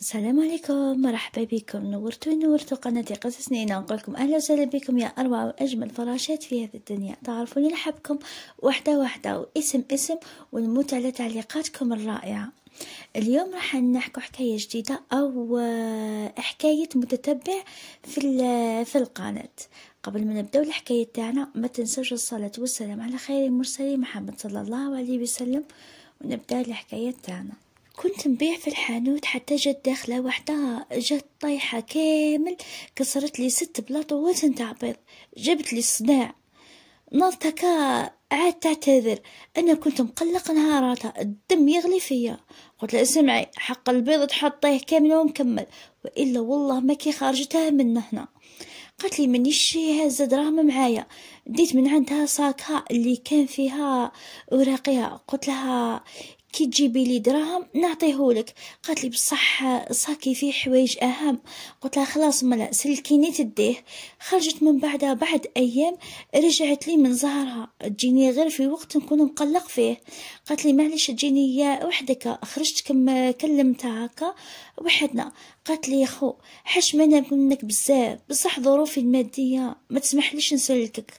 السلام عليكم مرحبا بكم نورتو نورتو قناتي قصص نينا نقول لكم اهلا وسهلا بكم يا اروع واجمل فراشات في هذه الدنيا تعرفوني نحبكم وحده وحده واسم اسم ونموت على تعليقاتكم الرائعه اليوم راح نحكي حكايه جديده او حكايه متتبع في في القناه قبل ما نبداو الحكايه تاعنا ما تنسوش الصلاه والسلام على خير المرسلين محمد صلى الله عليه وسلم ونبدا الحكايه تاعنا كنت نبيع في الحانوت حتى جت داخلة وحدها جت طايحة كامل كسرت لي ست بلاطة وزن تاع بيض جبت لي الصداع نظتك عاد تعتذر انا كنت مقلق نهاراتها الدم يغلي فيا قلت لها اسمعي حق البيض تحطيه كامل ومكمل والا والله ما كي خرجتها من هنا قالت لي مانيش هازه دراهم معايا ديت من عندها صاكها اللي كان فيها اوراقها قلت لها كي تجيبي لي دراهم نعطيهولك قالت لي بصح صاكي فيه حوايج اهم قلت لها خلاص ملا سلكيني تديه خرجت من بعدها بعد ايام رجعت لي من زهرها تجيني غير في وقت نكون مقلق فيه قالت لي معليش تجيني يا وحدك خرجت كم كلمتها هكا وحدنا قالت لي يا خو حشمانة منك بزاف بصح ظروفي المادية ما تسمحليش نسلكك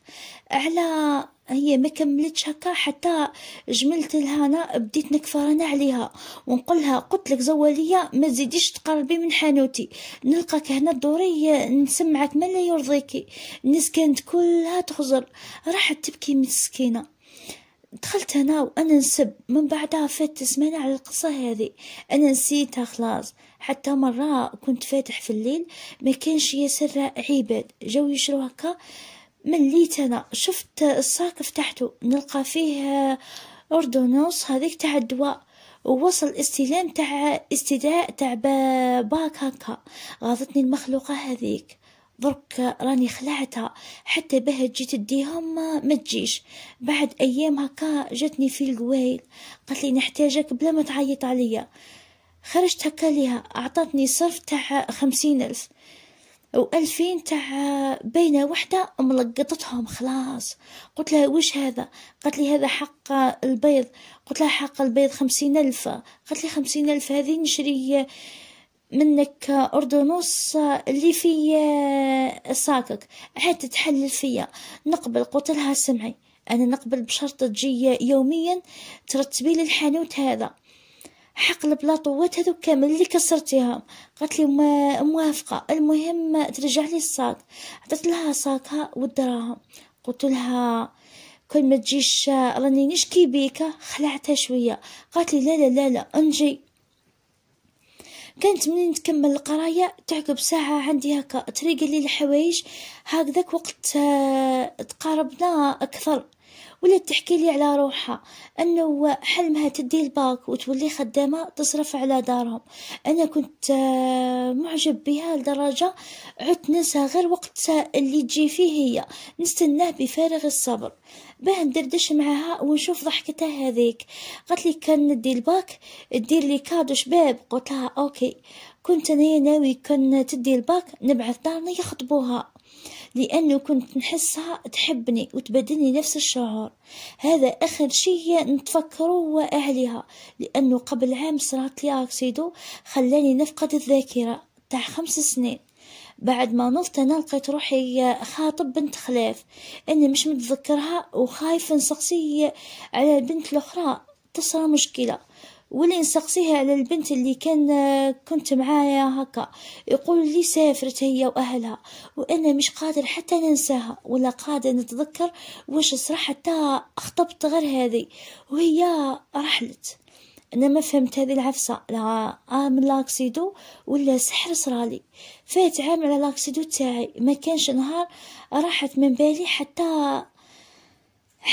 على هي ما كملتش هكا حتى جملت لها انا بديت نكفر انا عليها ونقول لها قلت لك زواليه ما تزيديش تقربي من حانوتي نلقاك هنا دوري نسمعك ما لا يرضيكي الناس كانت كلها تخزر راحت تبكي مسكينه دخلت هنا وانا نسب من بعدها فات سمانة على القصة هذه انا نسيتها خلاص حتى مرة كنت فاتح في الليل ما كانش ياسر عباد جاو يشرو هكا مليت أنا شفت الساق فتحته نلقى فيه أردونوس هذيك تاع الدواء ووصل استلام تاع استداء تاع باك هكا غاضتني المخلوقة هذيك درك راني خلعتها حتى باه جيت تديهم ما تجيش بعد ايام هكا جاتني في القوايل قالت لي نحتاجك بلا ما تعيط عليا خرجت هكا ليها اعطتني صرف تاع خمسين الف وألفين تاع بينة وحدة ملقطتهم خلاص قلت لها وش هذا قلت لي هذا حق البيض قلت لها حق البيض خمسين ألف قلت لي خمسين ألف هذه نشري منك أردنوس اللي في ساكك عاد تتحلل فيا نقبل قلت لها سمعي أنا نقبل بشرط تجي يوميا ترتبي لي الحانوت هذا حق البلاطوات طوات هذو كامل اللي كسرتيهم قالت لي ما موافقه المهم ترجع لي الصاك عطيت لها صاكها والدراهم قلت لها كل ما تجيش راني نشكي بيك خلعتها شويه قالت لي لا لا لا لا انجي كانت منين تكمل القرايه تعقب ساعه عندي هكا تريق لي الحوايج هكذاك وقت آه، تقاربنا اكثر ولات تحكي لي على روحها انه حلمها تدي الباك وتولي خدامه تصرف على دارهم انا كنت آه، معجب بها لدرجه عدت ننسى غير وقت اللي تجي فيه هي نستناه بفارغ الصبر باه ندردش معها ونشوف ضحكتها هذيك قالت لي كان ندي الباك دير لي كادو شباب قلت لها اوكي كنت انا ناوي كان تدي الباك نبعث دارنا يخطبوها لأنه كنت نحسها تحبني وتبدلني نفس الشعور هذا آخر شيء هو عليها لأنه قبل عام صرات لي أكسيدو خلاني نفقد الذاكرة تاع خمس سنين بعد ما نلت انا لقيت روحي خاطب بنت خلاف اني مش متذكرها وخايف نسقسي على البنت الاخرى تصرى مشكله ولا نسقسيها على البنت اللي كان آه، كنت معايا هكا يقول لي سافرت هي واهلها وانا مش قادر حتى ننساها ولا قادر نتذكر واش صراحة حتى خطبت غير هذه وهي رحلت انا ما فهمت هذه العفسه لا آه من لاكسيدو ولا سحر صرالي فات عام على لاكسيدو تاعي ما كانش نهار راحت من بالي حتى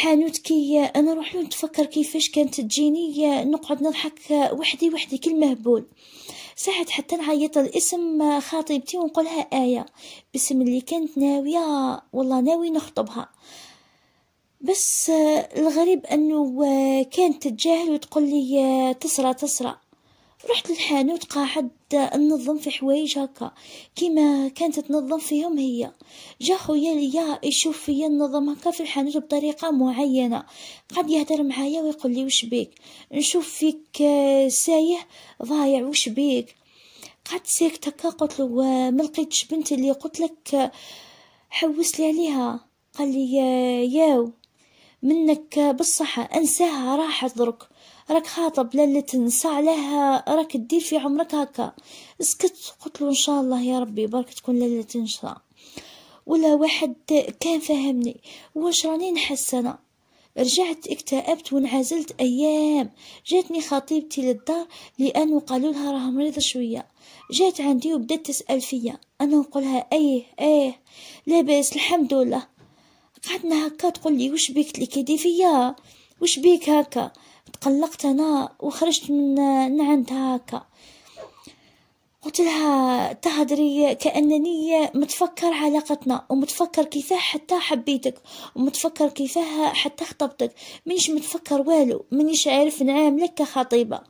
حانوت كي انا نروح له نتفكر كيفاش كانت تجيني نقعد نضحك وحدي وحدي كل مهبول ساعد حتى نعيط الاسم خاطبتي ونقولها آية باسم اللي كانت ناوية والله ناوي نخطبها بس الغريب انه كانت تتجاهل وتقول لي تسرى تسرى رحت للحانوت قاعد ننظم في حوايج هكا كيما كانت تنظم فيهم هي جا خويا ليا يشوف فيا ننظم هكا في الحانوت بطريقه معينه قعد يهدر معايا ويقول لي وش بيك نشوف فيك آه، سايه ضايع وش بيك قعد ساكت هكا قلت له آه، ما لقيتش بنتي اللي قلت لك آه، حوس لي عليها قال لي ياو منك بالصحه انساها راحت درك راك خاطب لا تنسى علاه راك دير في عمرك هكا سكت قلت له ان شاء الله يا ربي برك تكون لا تنسى ولا واحد كان فهمني واش راني نحس انا رجعت اكتئبت وانعزلت ايام جاتني خطيبتي للدار لانه قالوا لها راه مريضه شويه جات عندي وبدات تسال فيا انا نقولها ايه ايه لاباس الحمد لله قعدنا هكا تقول لي واش بك كيدي فيا وش بيك هكا تقلقت انا وخرجت من نعنت هكا قلت لها تهدري كأنني متفكر علاقتنا ومتفكر كيفاه حتى حبيتك ومتفكر كيفاه حتى خطبتك مانيش متفكر والو مانيش عارف نعاملك كخطيبة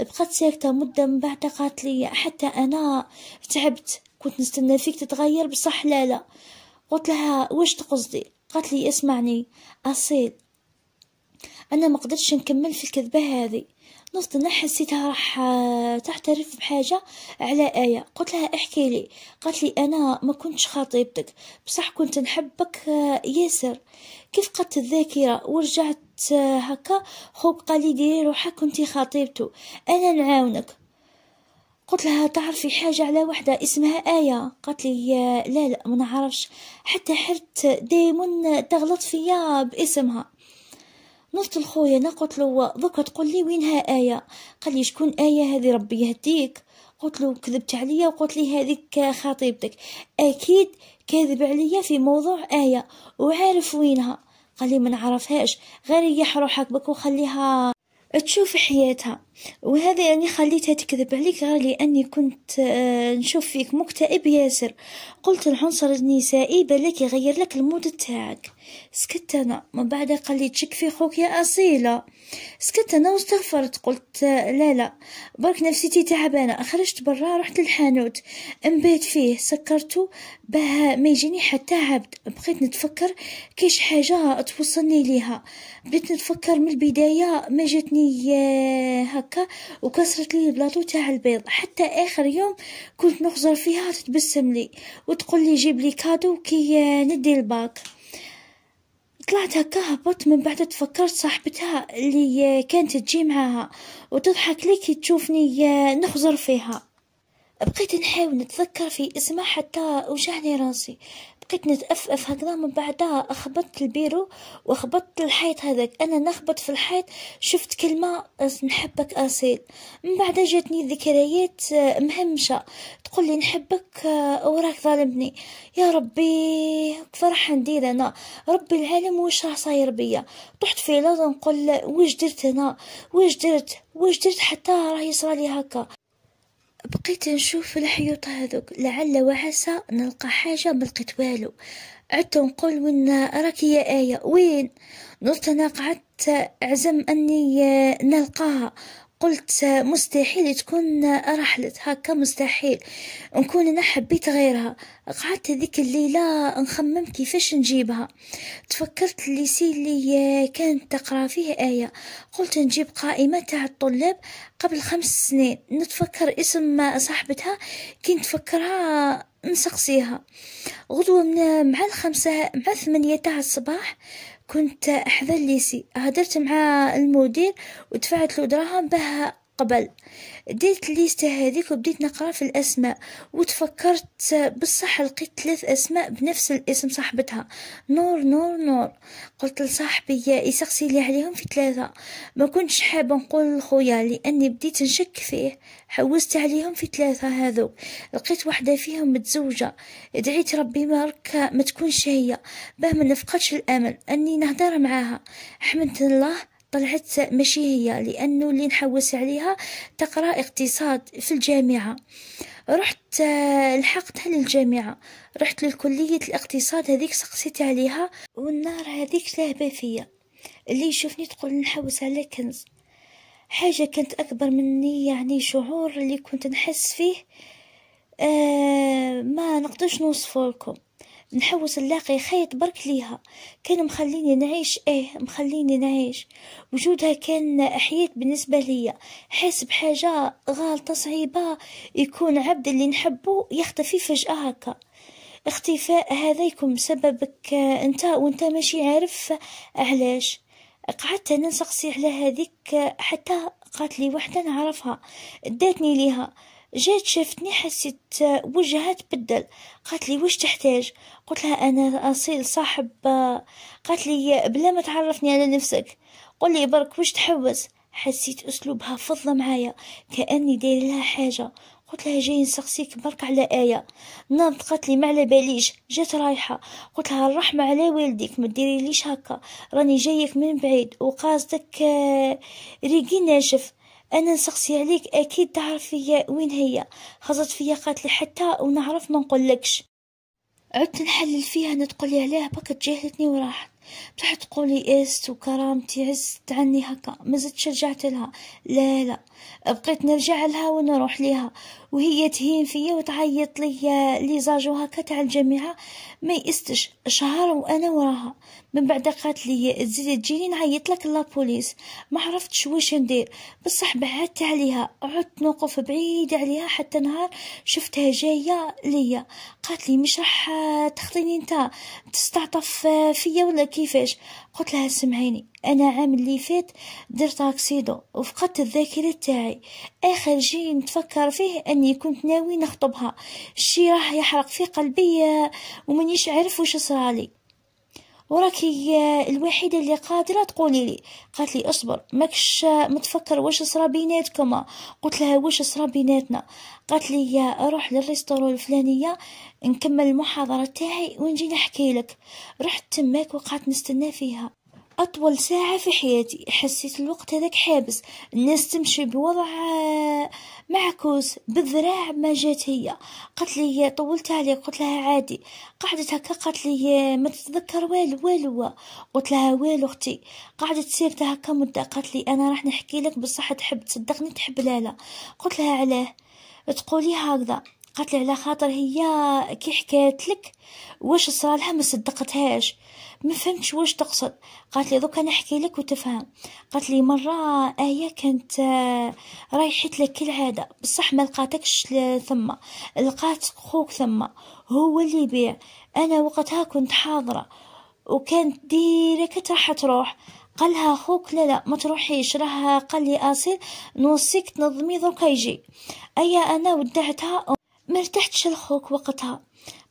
بقات ساكتة مدة من بعد قالت لي حتى أنا تعبت كنت نستنى فيك تتغير بصح لا لا قلت لها واش تقصدي قالت لي اسمعني أصيل أنا ما قدرتش نكمل في الكذبة هذه نص النهار حسيتها راح آه، تعترف بحاجة على آية قلت لها احكي لي قالت لي أنا ما كنتش خطيبتك بصح كنت نحبك آه، ياسر كيف قدت الذاكرة ورجعت آه، هكا خوك قال لي ديري روحك كنتي خطيبته أنا نعاونك قلت لها تعرفي حاجة على وحدة اسمها آية قالت لي لا لا ما نعرفش حتى حرت دايما تغلط فيا باسمها مفت لخويا انا قلت له دوكا تقول لي وينها ايه قال لي شكون ايه هذه ربي يهديك قلت له كذبت عليا وقلت لي هذيك خطيبتك اكيد كذب عليا في موضوع ايه وعارف وينها قال لي ما نعرفهاش غير ريح روحك بك وخليها تشوف حياتها وهذا يعني خليتها تكذب عليك غير لاني كنت آه، نشوف فيك مكتئب ياسر قلت العنصر النسائي بلاك يغير لك المود تاعك سكت أنا من بعد قال لي في خوك يا أصيلة سكت أنا واستغفرت قلت لا لا برك نفسيتي تعبانة خرجت برا رحت للحانوت انبيت فيه سكرته باه ما يجيني حتى عبد بقيت نتفكر كاش حاجة توصلني ليها بديت نتفكر من البداية ما جاتني هكا وكسرت لي البلاطو تاع البيض حتى آخر يوم كنت نخزر فيها تتبسم لي وتقول لي جيب لي كادو كي ندي الباك طلعت هكاها من بعد تفكرت صاحبتها اللي كانت تجي معاها وتضحك لي كي تشوفني نخزر فيها بقيت نحاول نتذكر في اسمها حتى وجعني راسي بقيت نتأفأف هكذا من بعدها أخبطت البيرو وأخبطت الحيط هذاك أنا نخبط في الحيط شفت كلمة نحبك أصيل من بعدها جاتني ذكريات آه، مهمشة تقول لي نحبك آه، وراك ظالمني يا ربي فرحة ندير أنا ربي العالم وش راه صاير بيا طحت في لوطة نقول واش درت أنا واش درت واش درت حتى راهي يصرالي هكا بقيت نشوف الحيوط هذوك لعل وعسى نلقى حاجة ما لقيت والو عدت نقول وين راك يا آية وين نصت أنا قعدت عزم أني آه، نلقاها قلت مستحيل تكون رحلت هكا مستحيل نكون انا حبيت غيرها قعدت هذيك الليله نخمم كيفاش نجيبها تفكرت الليسي اللي كانت تقرا فيه ايه قلت نجيب قائمه تاع الطلاب قبل خمس سنين نتفكر اسم صاحبتها كي نتفكرها نسقسيها غدوة من مع الخمسة مع ثمانية تاع الصباح كنت أحضر ليسي هدرت مع المدير ودفعت له دراهم بها قبل ديت ليست هذيك وبديت نقرا في الاسماء وتفكرت بصح لقيت ثلاث اسماء بنفس الاسم صاحبتها نور نور نور قلت لصاحبي يسقسي لي عليهم في ثلاثه ما كنتش حابه نقول لخويا لاني بديت نشك فيه حوزت عليهم في ثلاثه هذو لقيت واحده فيهم متزوجه دعيت ربي مارك ما تكونش هي باه ما نفقدش الامل اني نهدر معاها حمدت الله طلعت ماشي هي لأنه اللي نحوس عليها تقرأ اقتصاد في الجامعة رحت آه، لحقتها للجامعة رحت للكلية الاقتصاد هذيك سقسيت عليها والنار هذيك لهبة فيا اللي يشوفني تقول نحوس على كنز حاجة كانت أكبر مني يعني شعور اللي كنت نحس فيه آه ما نقدرش نوصفه لكم نحوس نلاقي خيط برك ليها كان مخليني نعيش ايه مخليني نعيش وجودها كان حياة بالنسبة ليا حاس بحاجة غالطة صعيبة يكون عبد اللي نحبه يختفي فجأة هكا اختفاء يكون سببك انت وانت ماشي عارف علاش قعدت ننسقسي على هذيك حتى قالت لي وحده نعرفها داتني ليها جات شافتني حسيت وجهها تبدل قالت لي واش تحتاج قلت لها انا اصيل صاحب قالت لي بلا ما تعرفني على نفسك قل لي برك واش تحوس حسيت اسلوبها فضل معايا كاني داير لها حاجه قلت لها جاي نسقسيك برك على آية نامت قالت لي ما على باليش جات رايحة قلت لها الرحمة على والديك ما ديريليش هكا راني جايك من بعيد وقاصدك ريقي ناشف انا نسقسي عليك اكيد تعرف فيا وين هي خزت فيا قاتلي حتى ونعرف ما نقولكش عدت نحلل فيها انا تقولي علاه بك تجاهلتني وراحت بصح تقولي است وكرامتي عزت عني هكا ما زدت شجعت لها لا لا بقيت نرجع لها ونروح ليها وهي تهين فيا وتعيط لي لي زاجو هكا تاع الجامعه ما يستش شهر وانا وراها من بعد قالت لي تزيد تجيني نعيط لك لابوليس ما عرفتش واش ندير بصح بعدت عليها عدت نوقف بعيد عليها حتى نهار شفتها جايه ليا قالت لي مش راح تخطيني انت تستعطف فيا ولا كيفاش قلت لها سمعيني انا عام اللي فات درت اكسيدو وفقدت الذاكره تاعي اخر شيء نتفكر فيه اني كنت ناوي نخطبها الشي راح يحرق في قلبي ومانيش عارف واش صرالي وراكي الوحيده اللي قادره تقولي لي قالت لي اصبر ماكش متفكر واش صرا بيناتكم قلت لها واش صرا بيناتنا قالت لي يا اروح للريستورو الفلانيه نكمل المحاضره تاعي ونجي نحكي لك رحت تماك وقعدت نستنى فيها أطول ساعة في حياتي حسيت الوقت هذاك حابس الناس تمشي بوضع آه، معكوس بالذراع ما جات هي قالت لي طولت عليك قلت لها عادي قعدت هكا قالت لي آه، ما تتذكر والو والو قلت لها والو اختي قعدت ساكتة هكا مدة قالت لي أنا راح نحكي لك بصح تحب تصدقني تحب لا لا قلت لها علاه تقولي هكذا قالت لي على خاطر هي كي حكيت لك واش صرالها ما صدقتهاش ما فهمتش واش تقصد قالت لي دوك نحكي لك وتفهم قالت لي مره ايا كانت آه، رايحت لك كالعاده بصح ما لقاتكش ثم لقات خوك ثم هو اللي يبيع انا وقتها كنت حاضره وكانت ديريكت راح تروح قالها خوك لا لا ما تروحيش راه قال لي اصيل نوصيك تنظمي دوكا يجي ايا انا ودعتها مرتحتش لخوك وقتها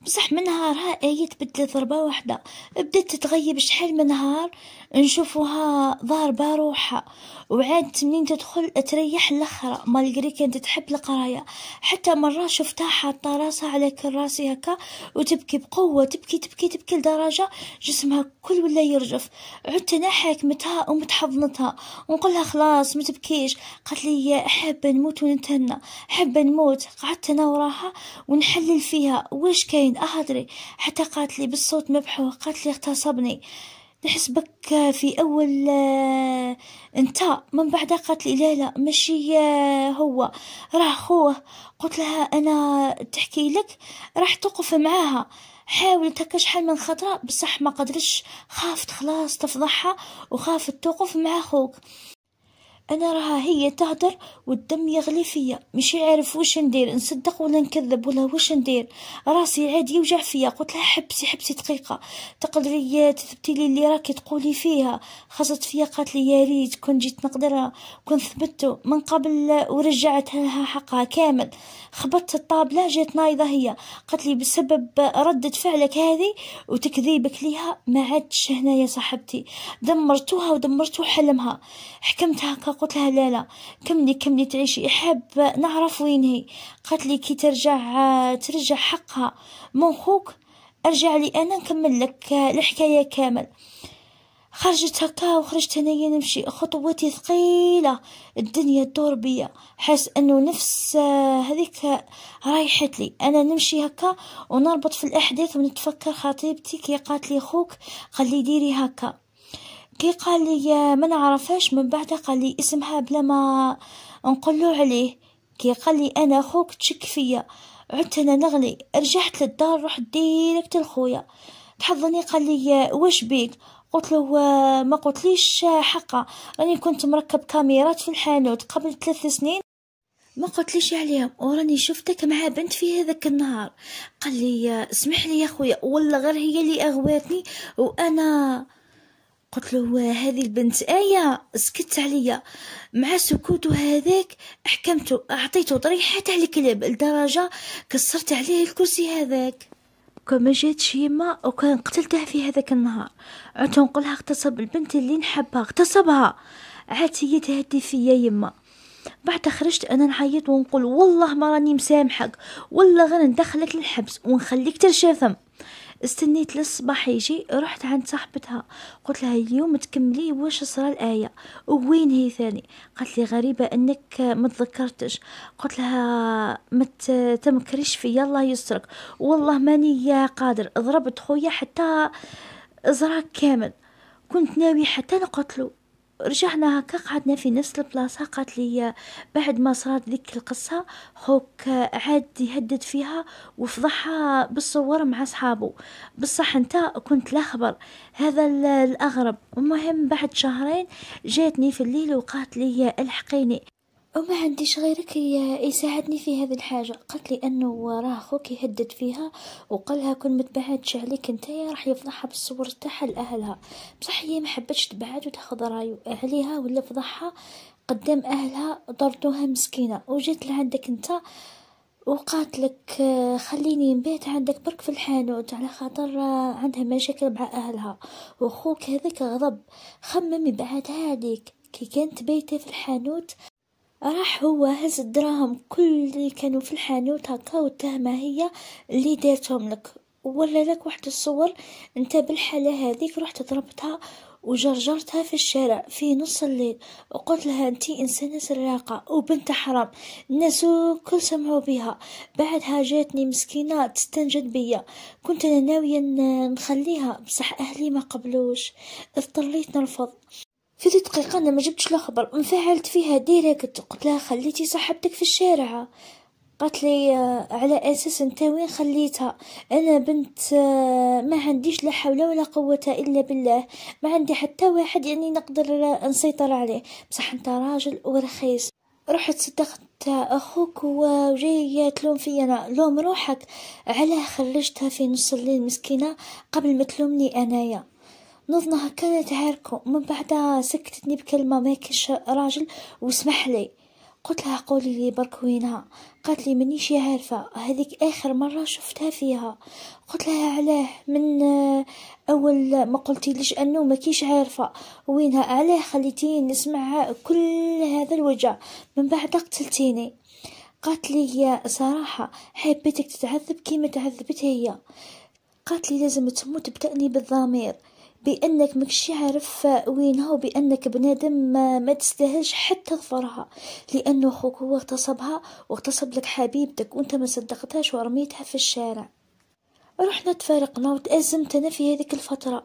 بصح من نهارها آية تبدل ضربة واحدة بدات تتغيب شحال من نهار نشوفوها ضاربة روحها وعاد منين تدخل تريح لخرة مالقري كانت تحب القراية حتى مرة شفتها حاطة راسها على كراسي هكا وتبكي بقوة تبكي تبكي تبكي لدرجة جسمها كل ولا يرجف عدت أنا حاكمتها ومتحضنتها ونقولها خلاص ما تبكيش قالت لي حابة نموت ونتهنى حابة نموت قعدت أنا وراها ونحلل فيها واش كاين أهدري حتى قالت لي بالصوت مبحوح قالت لي اغتصبني بك في أول آه، انت من بعدها قالت لي لا لا ماشي آه، هو راه خوه قلت لها أنا تحكي لك راح توقف معاها حاولت هكا شحال من خطره بصح ما قدرتش خافت خلاص تفضحها وخافت توقف مع خوك أنا راها هي تهدر والدم يغلي فيا مش عارف وش ندير نصدق ولا نكذب ولا وش ندير راسي عاد يوجع فيا قلت لها حبسي حبسي دقيقة تقدري تثبتي لي اللي راكي تقولي فيها خاصت فيا قالت لي يا ريت كون جيت نقدرها كون ثبتو من قبل ورجعت لها حقها كامل خبطت الطابلة جات نايضة هي قالت لي بسبب ردة فعلك هذه وتكذيبك ليها ما عادش هنا يا صاحبتي دمرتوها ودمرتو حلمها حكمت هكا قلت لها لا لا كملي كملي تعيشي حاب نعرف وين هي قالت لي كي ترجع ترجع حقها من خوك ارجع لي انا نكمل لك الحكايه كامل خرجت هكا وخرجت هنايا نمشي خطواتي ثقيله الدنيا تدور بيا حاس انه نفس هذيك رايحت لي انا نمشي هكا ونربط في الاحداث ونتفكر خطيبتي كي قالت لي خوك خلي ديري هكا كي قال لي ما نعرفهاش من بعد قال لي اسمها بلا ما نقولو عليه كي قال لي انا خوك تشك فيا عدت انا نغلي رجعت للدار رحت ديريكت لخويا تحضني قال لي واش بيك قلت له آه، ما قلتليش آه، حقا راني كنت مركب كاميرات في الحانوت قبل ثلاث سنين ما قلتليش عليهم وراني شفتك مع بنت في هذاك النهار قال لي آه، اسمح لي يا خويا ولا غير هي اللي اغواتني وانا قلت له هذه البنت آية سكت عليا مع سكوته هذاك أحكمته أعطيته طريحة تاع الكلاب لدرجة كسرت عليه الكرسي هذاك كما جات شيما وكان قتلته في هذاك النهار عدت نقولها اغتصب البنت اللي نحبها اغتصبها عاد هي تهدي فيا يما بعد خرجت انا نعيط ونقول والله ما راني مسامحك والله غير ندخلك للحبس ونخليك ترشفم استنيت للصباح يجي رحت عند صاحبتها قلت لها اليوم تكملي واش صرا الايه وين هي ثاني قالت لي غريبه انك ما تذكرتش قلت لها ما تمكريش في الله يسترك والله ماني قادر ضربت خويا حتى زراك كامل كنت ناوي حتى نقتله رجعنا هكا قعدنا في نفس البلاصة قالت لي بعد ما صارت ذيك القصة خوك عاد يهدد فيها وفضحها بالصور مع صحابه بصح انت كنت لاخبر هذا الأغرب المهم بعد شهرين جاتني في الليل وقالت لي الحقيني وما عنديش غيرك يساعدني في هذه الحاجة قلت لي أنه راه خوك يهدد فيها وقالها كون متبعدش عليك نتايا راح يفضحها بالصور تاعها لأهلها بصح هي ما حبتش تبعد وتاخذ رايو أهلها ولا فضحها قدام أهلها ضربوها مسكينة وجيت لعندك انت وقالت لك خليني نبيت عندك برك في الحانوت على خاطر عندها مشاكل مع أهلها وخوك هذاك غضب خمم يبعدها عليك كي كانت بايتة في الحانوت راح هو هز الدراهم كل اللي كانوا في الحانوت هكا واتهمها هي اللي دارتهم لك ولا لك واحد الصور انت بالحالة هذيك رحت ضربتها وجرجرتها في الشارع في نص الليل وقلت لها انت انسانة سراقة وبنت حرام الناس كل سمعوا بها بعدها جاتني مسكينة تستنجد بيا كنت انا ناوية نخليها بصح اهلي ما قبلوش اضطريت نرفض في ذي دقيقة أنا ما جبتش الخبر انفعلت فيها ديريكت قلت لها خليتي صاحبتك في الشارع قالت لي آه، على اساس انت وين خليتها انا بنت آه، ما عنديش لا حول ولا قوه الا بالله ما عندي حتى واحد يعني نقدر آه، نسيطر عليه بصح انت راجل ورخيص رحت صدقت اخوك وجاي تلوم في انا لوم روحك علاه خرجتها في نص الليل مسكينه قبل ما تلومني انايا نظنها كانت عركه من بعدها سكتتني بكلمة ما كانش راجل وسمح لي قلت لها قولي لي برك وينها قالت لي منيش عارفة هذيك آخر مرة شفتها فيها قلت لها علاه من أول ما قلتي ليش أنه ما كيش عارفة وينها علاه خليتيني نسمع كل هذا الوجع من بعد قتلتيني قالت لي صراحة حبيتك تتعذب كيما تعذبت هي قالت لي لازم تموت بتأني بالضمير بانك مكش عارف وين هو بانك بنادم ما, ما تستاهلش حتى ظفرها لانه اخوك هو اغتصبها واغتصب لك حبيبتك وانت ما صدقتهاش ورميتها في الشارع رحنا تفارقنا وتأزمت أنا في هذيك الفترة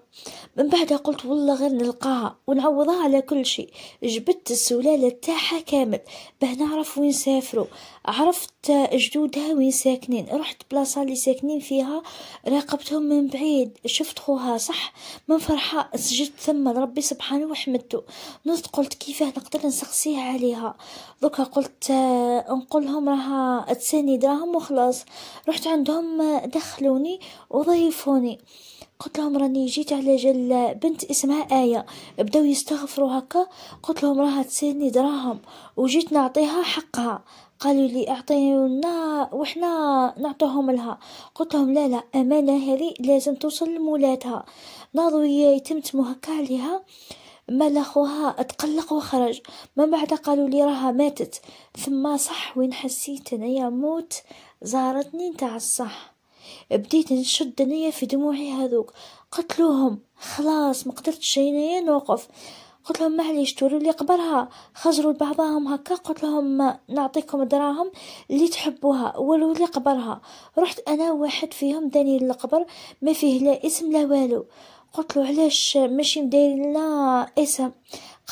من بعدها قلت والله غير نلقاها ونعوضها على كل شيء جبت السلالة تاعها كامل باه نعرف وين سافروا عرفت جدودها وين ساكنين رحت بلاصة اللي ساكنين فيها راقبتهم من بعيد شفت خوها صح من فرحة سجدت ثم لربي سبحانه وحمدته نضت قلت كيفاه نقدر نسقسيها عليها دوكا قلت آه، نقولهم راها تساني دراهم وخلاص رحت عندهم آه، دخلوني وضيفوني قلت لهم راني جيت على جل بنت اسمها آية بداو يستغفروا هكا قلت لهم راها تسيني دراهم وجيت نعطيها حقها قالوا لي اعطينا وحنا نعطوهم لها قلت لهم لا لا امانه هذه لازم توصل لمولاتها ناضوا يتم هكا عليها ما اخوها تقلق وخرج من بعد قالوا لي راها ماتت ثم صح وين حسيت انايا موت زارتني نتاع الصح بديت نشد دنيا في دموعي هذوك لهم خلاص ما قدرتش انايا نوقف قلت لهم معليش توروا لي قبرها خزروا لبعضهم هكا قلت لهم نعطيكم دراهم اللي تحبوها ولو لي قبرها رحت انا واحد فيهم داني القبر ما فيه لا اسم لا والو قلت له علاش ماشي مداير لنا اسم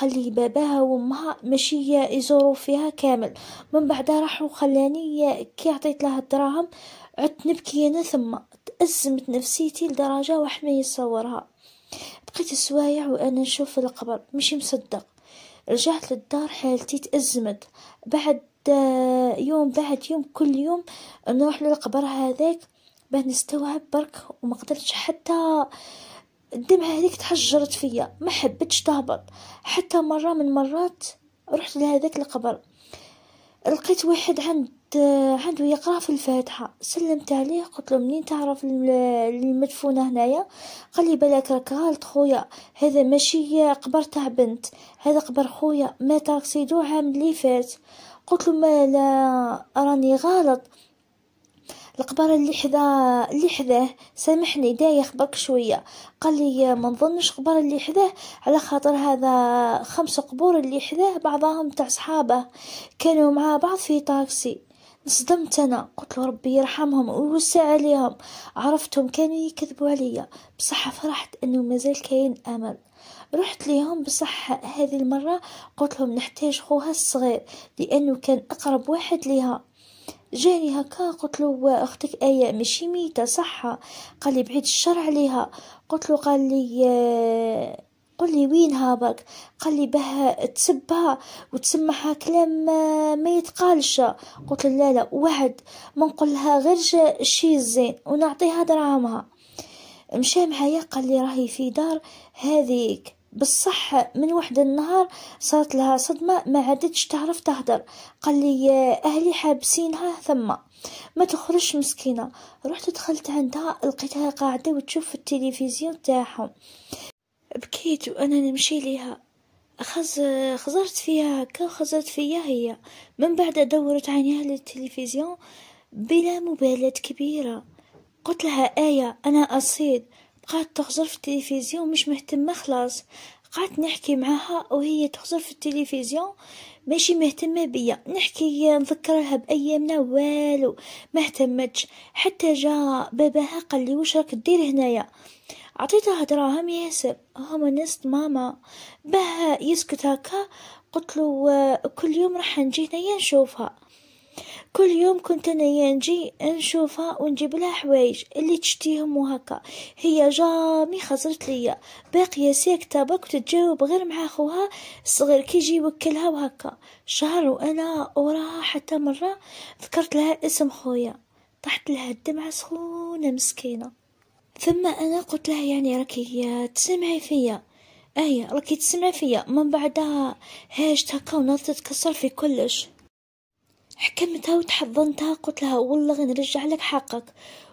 قال لي باباها وامها ماشي يزوروا فيها كامل من بعدها راحوا خلاني كي عطيت لها الدراهم عدت نبكي أنا ثم تأزمت نفسيتي لدرجة واحد ما يصورها بقيت سوايع وأنا نشوف القبر مش مصدق رجعت للدار حالتي تأزمت بعد يوم بعد يوم كل يوم نروح للقبر هذاك باه نستوعب برك وما قدرتش حتى الدمعة هذيك تحجرت فيا ما حبتش تهبط حتى مرة من مرات رحت لهذاك القبر لقيت واحد عند عنده يقرا في الفاتحه سلمت عليه قلت له منين تعرف المدفونه هنايا قال لي بالك راك غلط خويا هذا ماشي قبر تاع بنت هذا قبر خويا مات راكسيدو عام اللي فات قلت له ما لا راني غلط القبارة اللي حذا اللي حذاه سامحني دايخ يخبرك شوية قال لي ما نظنش قبارة اللي حذاه على خاطر هذا خمس قبور اللي حذاه بعضهم تاع صحابه كانوا مع بعض في طاكسي انصدمت انا قلت له ربي يرحمهم ويوسع عليهم عرفتهم كانوا يكذبوا عليا بصح فرحت انه مازال كاين امل رحت ليهم بصح هذه المره قلت لهم نحتاج خوها الصغير لانه كان اقرب واحد ليها هكا قلت له أختك ايا ماشي ميتة صحة قال لي بعيد الشر عليها له قال لي آه، قل لي وين هابك قال لي بها تسبها وتسمعها كلام آه، ما يتقالش قلت لا لا وعد ما نقولها غير شي زين ونعطيها دراهمها مشى معايا قال لي راهي في دار هذيك بالصح من واحد النهار صارت لها صدمة ما عادتش تعرف تهدر قال لي أهلي حابسينها ثم ما تخرجش مسكينة رحت دخلت عندها لقيتها قاعدة وتشوف التلفزيون تاعهم بكيت وأنا نمشي ليها خز... خزرت فيها هكا خزرت فيا هي من بعد دورت عينيها للتلفزيون بلا مبالاة كبيرة قلت لها آية أنا أصيد بقات تخزر في التلفزيون مش مهتمة خلاص قعدت نحكي معاها وهي تخزر في التلفزيون ماشي مهتمة بيا نحكي نذكرها بأيامنا والو ما اهتمتش حتى جا باباها قال لي واش راك دير هنايا عطيتها دراهم ياسر هما ناس ماما باه يسكت هكا قلت له آه، كل يوم راح نجي هنايا نشوفها كل يوم كنت أنا نجي نشوفها ونجيب لها حوايج اللي تشتيهم وهكا هي جامي خزرت ليا باقية ساكتة بك وتتجاوب غير مع خوها الصغير كي يجي يوكلها وهكا شهر وأنا وراها حتى مرة ذكرت لها اسم خويا طحت لها الدمعة سخونة مسكينة ثم أنا قلت لها يعني راكي تسمعي فيا أيه راكي تسمعي فيا من بعدها هاجت هكا ونظرت تكسر في كلش حكمتها وتحضنتها قلت لها والله غنرجع لك حقك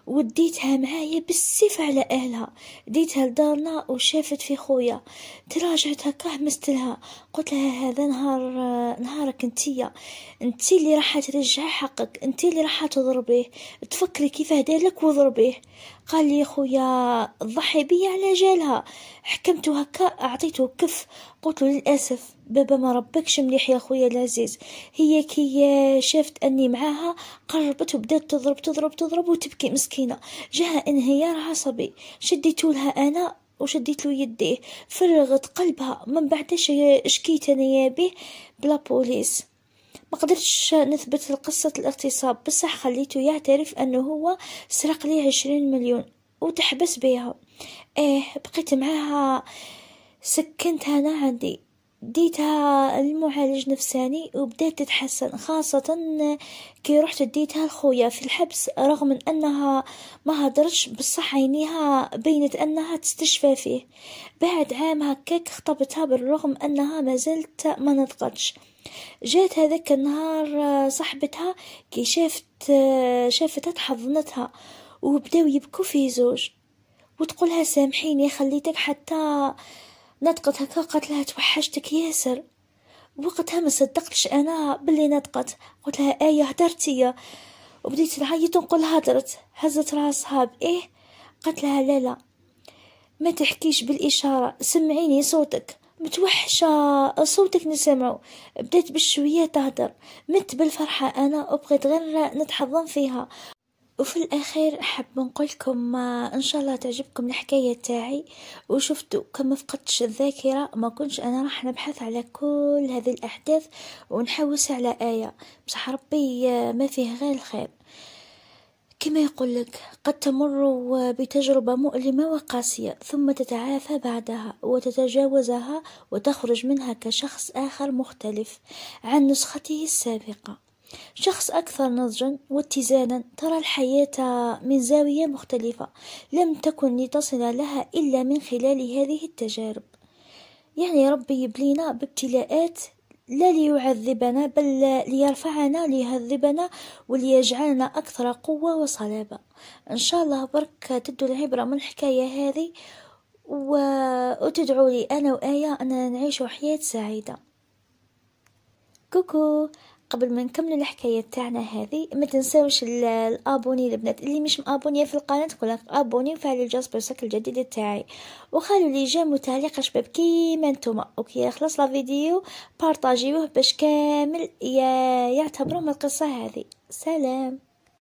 وديتها معايا بالسيف على اهلها ديتها لدارنا وشافت في خويا تراجعت هكا حمستلها قلت لها هذا نهار نهارك انتيا انتي اللي راح ترجعي حقك انتي اللي راح تضربيه تفكري كيفاه هدالك وضربيه قال لي خويا ضحي بي على جالها حكمته هكا أعطيته كف قلت له للأسف بابا ما ربكش مليح يا خويا العزيز هي كي شافت أني معاها قربت وبدات تضرب تضرب تضرب وتبكي مسكينة جاها انهيار عصبي شديت لها أنا وشديت له يديه فرغت قلبها من بعد شكيت أنا بيه بلا بوليس قدرتش نثبت قصة الاغتصاب بصح خليته يعترف أنه هو سرق لي عشرين مليون وتحبس بيها إيه بقيت معاها سكنت أنا عندي ديتها لمعالج نفساني وبدأت تتحسن خاصة كي رحت ديتها لخويا في الحبس رغم أنها ما هدرتش بصح عينيها بينت أنها تستشفى فيه بعد عام هكاك خطبتها بالرغم أنها ما زلت ما نطقتش جات هذاك النهار صاحبتها كي شافت شافتها تحضنتها وبداو يبكوا في زوج وتقولها سامحيني خليتك حتى نطقت قالت لها توحشتك ياسر وقتها ما صدقتش انا باللي نطقت قلت لها ايه هدرتي وبديت نعيط ونقول هدرت هزت راسها بايه قالت لها لا لا ما تحكيش بالاشاره سمعيني صوتك متوحشة صوتك نسمعه بديت بالشوية تهدر مت بالفرحة أنا وبغيت غير نتحضن فيها وفي الأخير أحب نقولكم إن شاء الله تعجبكم الحكاية تاعي وشفتوا كم مفقدتش الذاكرة ما كنتش أنا راح نبحث على كل هذه الأحداث ونحوس على آية بصح ربي آه، ما فيه غير الخير كما يقول لك قد تمر بتجربة مؤلمة وقاسية ثم تتعافى بعدها وتتجاوزها وتخرج منها كشخص آخر مختلف عن نسخته السابقة شخص أكثر نضجا واتزانا ترى الحياة من زاوية مختلفة لم تكن لتصل لها إلا من خلال هذه التجارب يعني ربي يبلينا بابتلاءات لا ليعذبنا بل ليرفعنا ليهذبنا وليجعلنا أكثر قوة وصلابة إن شاء الله برك تدو العبرة من الحكاية هذه وتدعو لي أنا وآية أننا نعيش حياة سعيدة كوكو قبل ما نكمل الحكايه تاعنا هذه ما تنساوش الابوني البنات اللي مش مابوني في القناه تقول ابوني وفعل الجرس بالشكل الجديد تاعي وخلوا لي جيم وتعليق شباب كيما نتوما وكي يخلص لا فيديو بارطاجيوه باش كامل يعتبروا من القصه هذه سلام